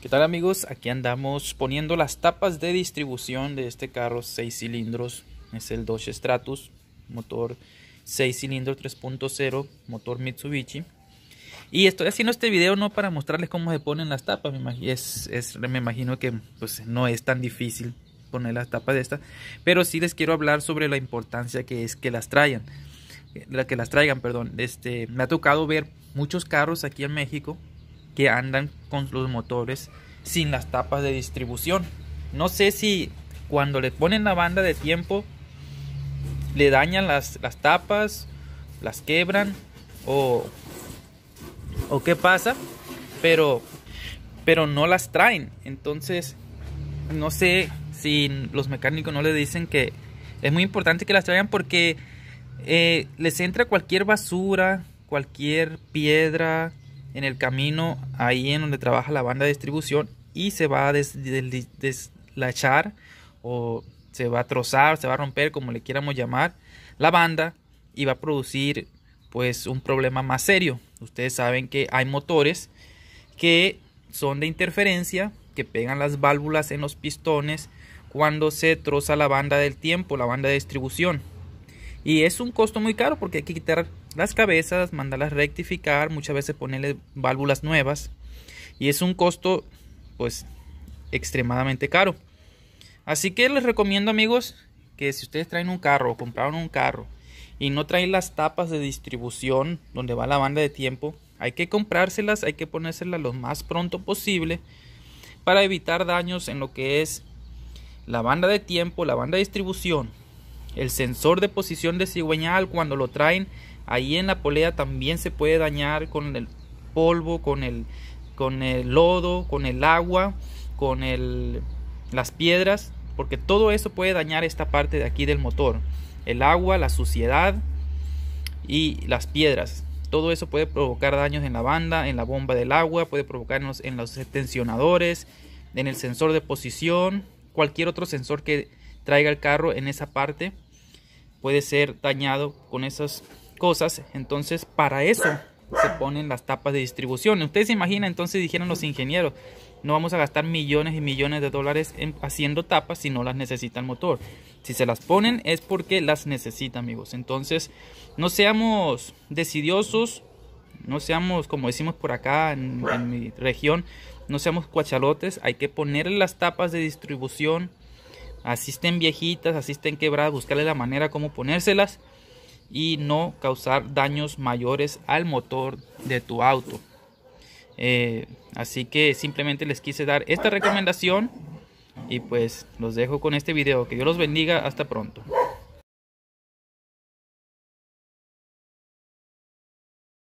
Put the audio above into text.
¿Qué tal amigos? Aquí andamos poniendo las tapas de distribución de este carro 6 cilindros. Es el Dodge Stratus, motor 6 cilindros 3.0, motor Mitsubishi. Y estoy haciendo este video no para mostrarles cómo se ponen las tapas, me, es, me imagino que pues, no es tan difícil poner las tapas de estas, pero sí les quiero hablar sobre la importancia que es que las traigan. Eh, la Que las traigan, perdón. Este, me ha tocado ver muchos carros aquí en México que andan con los motores sin las tapas de distribución. No sé si cuando le ponen la banda de tiempo le dañan las, tapas, las quebran o, qué pasa, pero, pero no las traen. Entonces, no sé si los mecánicos no le dicen que es muy importante que las traigan porque eh, les entra cualquier basura, cualquier piedra, en el camino ahí en donde trabaja la banda de distribución y se va a deslachar o se va a trozar, se va a romper, como le quieramos llamar, la banda y va a producir pues un problema más serio. Ustedes saben que hay motores que son de interferencia, que pegan las válvulas en los pistones cuando se troza la banda del tiempo, la banda de distribución. Y es un costo muy caro porque hay que quitar las cabezas, mandarlas rectificar, muchas veces ponerle válvulas nuevas. Y es un costo pues extremadamente caro. Así que les recomiendo amigos que si ustedes traen un carro o compraron un carro y no traen las tapas de distribución donde va la banda de tiempo, hay que comprárselas, hay que ponérselas lo más pronto posible para evitar daños en lo que es la banda de tiempo, la banda de distribución el sensor de posición de cigüeñal cuando lo traen ahí en la polea también se puede dañar con el polvo, con el, con el lodo, con el agua, con el, las piedras, porque todo eso puede dañar esta parte de aquí del motor. El agua, la suciedad y las piedras. Todo eso puede provocar daños en la banda, en la bomba del agua, puede provocarnos en los tensionadores, en el sensor de posición, cualquier otro sensor que traiga el carro en esa parte puede ser dañado con esas cosas. Entonces, para eso se ponen las tapas de distribución. Ustedes se imaginan, entonces dijeron los ingenieros, no vamos a gastar millones y millones de dólares en haciendo tapas si no las necesita el motor. Si se las ponen es porque las necesita, amigos. Entonces, no seamos decidiosos, no seamos, como decimos por acá en, mi región, no seamos cuachalotes, hay que poner las tapas de distribución Asisten viejitas, asisten quebradas, buscarle la manera como ponérselas y no causar daños mayores al motor de tu auto. Eh, así que simplemente les quise dar esta recomendación y pues los dejo con este video. Que Dios los bendiga. Hasta pronto.